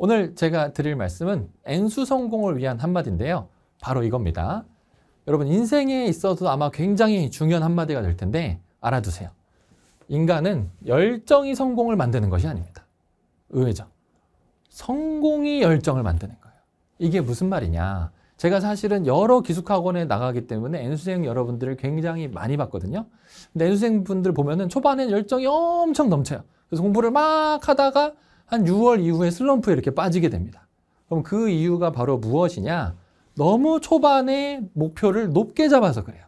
오늘 제가 드릴 말씀은 N수 성공을 위한 한마디인데요. 바로 이겁니다. 여러분 인생에 있어서 아마 굉장히 중요한 한마디가 될 텐데 알아두세요. 인간은 열정이 성공을 만드는 것이 아닙니다. 의외죠. 성공이 열정을 만드는 거예요. 이게 무슨 말이냐. 제가 사실은 여러 기숙학원에 나가기 때문에 N수생 여러분들을 굉장히 많이 봤거든요. 근데 N수생 분들 보면은 초반엔 열정이 엄청 넘쳐요. 그래서 공부를 막 하다가 한 6월 이후에 슬럼프에 이렇게 빠지게 됩니다. 그럼 그 이유가 바로 무엇이냐? 너무 초반에 목표를 높게 잡아서 그래요.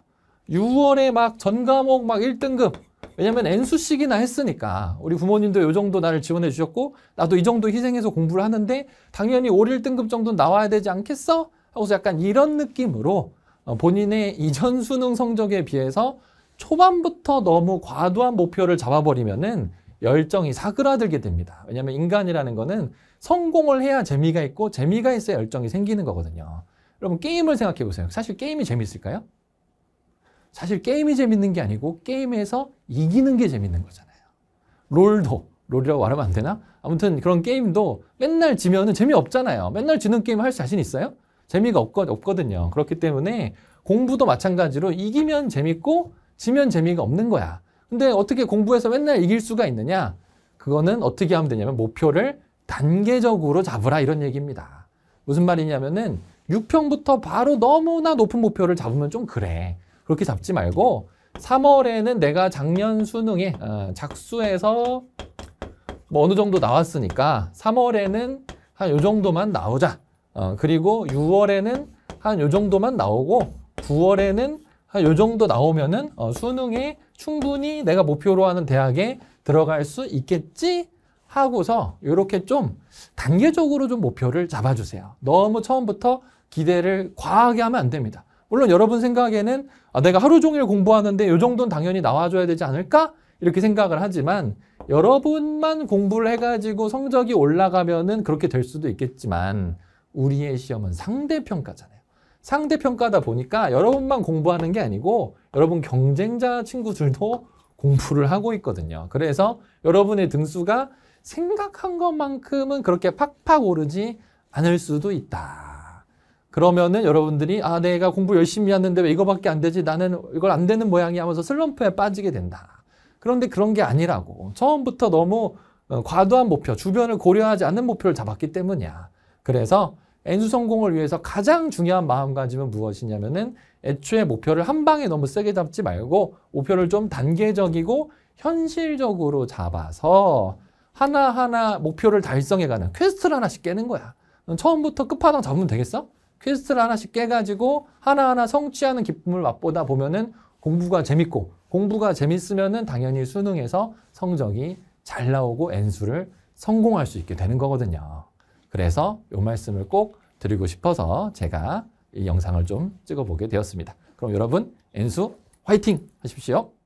6월에 막 전과목 막 1등급 왜냐면 n 수식이나 했으니까 우리 부모님도 요 정도 나를 지원해 주셨고 나도 이 정도 희생해서 공부를 하는데 당연히 올 1등급 정도 나와야 되지 않겠어? 하고서 약간 이런 느낌으로 어, 본인의 이전 수능 성적에 비해서 초반부터 너무 과도한 목표를 잡아버리면은 열정이 사그라들게 됩니다. 왜냐하면 인간이라는 거는 성공을 해야 재미가 있고 재미가 있어야 열정이 생기는 거거든요. 여러분 게임을 생각해 보세요. 사실 게임이 재밌을까요? 사실 게임이 재밌는 게 아니고 게임에서 이기는 게 재밌는 거잖아요. 롤도 롤이라고 말하면 안 되나? 아무튼 그런 게임도 맨날 지면은 재미없잖아요. 맨날 지는 게임 할 자신 있어요? 재미가 없거, 없거든요. 그렇기 때문에 공부도 마찬가지로 이기면 재밌고 지면 재미가 없는 거야. 근데 어떻게 공부해서 맨날 이길 수가 있느냐? 그거는 어떻게 하면 되냐면 목표를 단계적으로 잡으라 이런 얘기입니다. 무슨 말이냐면은 6평부터 바로 너무나 높은 목표를 잡으면 좀 그래. 그렇게 잡지 말고 3월에는 내가 작년 수능에 어, 작수해서뭐 어느 정도 나왔으니까 3월에는 한 요 정도만 나오자. 어, 그리고 6월에는 한 요 정도만 나오고 9월에는 한요 정도 나오면은 어, 수능에 충분히 내가 목표로 하는 대학에 들어갈 수 있겠지 하고서 이렇게 좀 단계적으로 좀 목표를 잡아주세요. 너무 처음부터 기대를 과하게 하면 안 됩니다. 물론 여러분 생각에는 아, 내가 하루 종일 공부하는데 요 정도는 당연히 나와줘야 되지 않을까? 이렇게 생각을 하지만 여러분만 공부를 해가지고 성적이 올라가면은 그렇게 될 수도 있겠지만 우리의 시험은 상대평가잖아요. 상대평가다 보니까 여러분만 공부하는 게 아니고 여러분 경쟁자 친구들도 공부를 하고 있거든요. 그래서 여러분의 등수가 생각한 것만큼은 그렇게 팍팍 오르지 않을 수도 있다. 그러면은 여러분들이 아 내가 공부 열심히 하는데 왜 이거밖에 안 되지 나는 이걸 안 되는 모양이 하면서 슬럼프에 빠지게 된다. 그런데 그런 게 아니라고 처음부터 너무 어, 과도한 목표, 주변을 고려하지 않는 목표를 잡았기 때문이야. 그래서 엔수 성공을 위해서 가장 중요한 마음가짐은 무엇이냐면은 애초에 목표를 한 방에 너무 세게 잡지 말고 목표를 좀 단계적이고 현실적으로 잡아서 하나하나 목표를 달성해가는 퀘스트를 하나씩 깨는 거야. 처음부터 끝판왕 잡으면 되겠어? 퀘스트를 하나씩 깨가지고 하나하나 성취하는 기쁨을 맛보다 보면은 공부가 재밌고 공부가 재밌으면은 당연히 수능에서 성적이 잘 나오고 N수를 성공할 수 있게 되는 거거든요. 그래서 이 말씀을 꼭 드리고 싶어서 제가 이 영상을 좀 찍어보게 되었습니다. 그럼 여러분, 엔수 화이팅 하십시오.